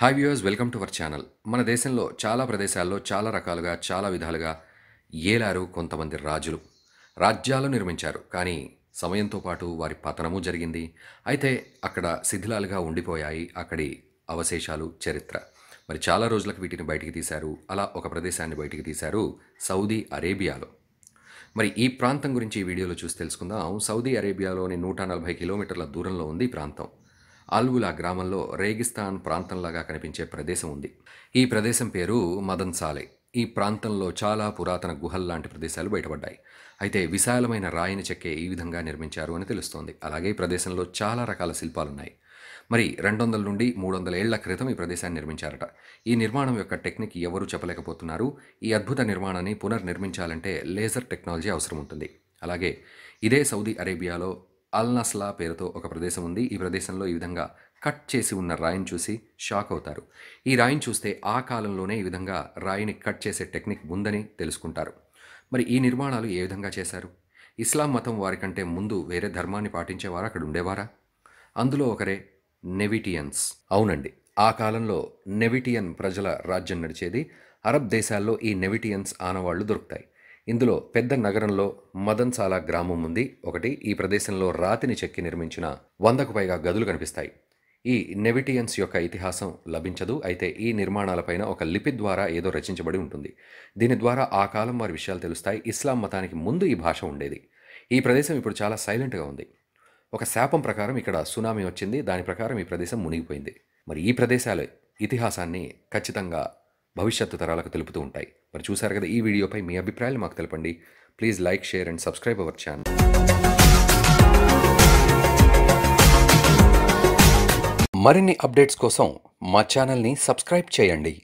hi viewers welcome to our channel మన దేశంలో చాలా ప్రదేశాల్లో చాలా రకాలుగా చాలా విధాలుగా ఏలారు కొంతమంది రాజులు రాజ్యాలు నిర్మించారు కానీ సమయంతో పాటు వారి పతనము జరిగింది అయితే అక్కడ శిథిలాలుగా ఉండిపోయాయి అక్కడి అవశేషాలు చరిత్ర మరి చాలా రోజులకు వీటిని బయటికి తీశారు అలా ఒక ప్రదేశాన్ని బయటికి తీశారు సౌదీ అరేబియాలో మరి ఈ ప్రాంతం గురించి ఈ వీడియోలో చూసి తెలుసుకుందాం సౌదీ అరేబియాలోని నూట నలభై కిలోమీటర్ల దూరంలో ఉంది ఈ ప్రాంతం అల్గులా గ్రామంలో రేగిస్తాన్ ప్రాంతంలాగా కనిపించే ప్రదేశం ఉంది ఈ ప్రదేశం పేరు మదన్సాలే ఈ ప్రాంతంలో చాలా పురాతన గుహల్లాంటి ప్రదేశాలు బయటపడ్డాయి అయితే విశాలమైన రాయిని చెక్కే ఈ విధంగా నిర్మించారు అని తెలుస్తోంది అలాగే ఈ ప్రదేశంలో చాలా రకాల శిల్పాలున్నాయి మరి రెండు వందల నుండి మూడు వందల ఏళ్ల క్రితం ఈ ప్రదేశాన్ని నిర్మించారట ఈ నిర్మాణం యొక్క టెక్నిక్ ఎవరూ చెప్పలేకపోతున్నారు ఈ అద్భుత నిర్మాణాన్ని పునర్నిర్మించాలంటే లేజర్ టెక్నాలజీ అవసరం ఉంటుంది అలాగే ఇదే సౌదీ అరేబియాలో అల్నస్లా పేరుతో ఒక ప్రదేశం ఉంది ఈ ప్రదేశంలో ఈ విధంగా కట్ చేసి ఉన్న రాయిని చూసి షాక్ అవుతారు ఈ రాయిని చూస్తే ఆ కాలంలోనే ఈ విధంగా రాయిని కట్ చేసే టెక్నిక్ ఉందని తెలుసుకుంటారు మరి ఈ నిర్మాణాలు ఏ విధంగా చేశారు ఇస్లాం మతం వారికంటే ముందు వేరే ధర్మాన్ని పాటించేవారు అక్కడ ఉండేవారా అందులో ఒకరే నెవిటియన్స్ అవునండి ఆ కాలంలో నెవిటియన్ ప్రజల రాజ్యం నడిచేది అరబ్ దేశాల్లో ఈ నెవిటియన్స్ ఆనవాళ్లు దొరుకుతాయి ఇందులో పెద్ద నగరంలో మదన్సాలా గ్రామం ఉంది ఒకటి ఈ ప్రదేశంలో రాతిని చెక్కి నిర్మించిన వందకు పైగా గదులు కనిపిస్తాయి ఈ నెవిటియన్స్ యొక్క ఇతిహాసం లభించదు అయితే ఈ నిర్మాణాలపైన ఒక లిపి ద్వారా ఏదో రచించబడి ఉంటుంది దీని ద్వారా ఆ కాలం వారి విషయాలు తెలుస్తాయి ఇస్లాం మతానికి ముందు ఈ భాష ఉండేది ఈ ప్రదేశం ఇప్పుడు చాలా సైలెంట్గా ఉంది ఒక శాపం ప్రకారం ఇక్కడ సునామీ వచ్చింది దాని ప్రకారం ఈ ప్రదేశం మునిగిపోయింది మరి ఈ ప్రదేశాలు ఇతిహాసాన్ని ఖచ్చితంగా భవిష్యత్తు తరాలకు తెలుపుతూ ఉంటాయి మరి చూశారు కదా ఈ వీడియోపై మీ అభిప్రాయాలు మాకు తెలపండి please like share and subscribe our channel మరిన్ని అప్డేట్స్ కోసం మా ఛానల్ని సబ్స్క్రైబ్ చేయండి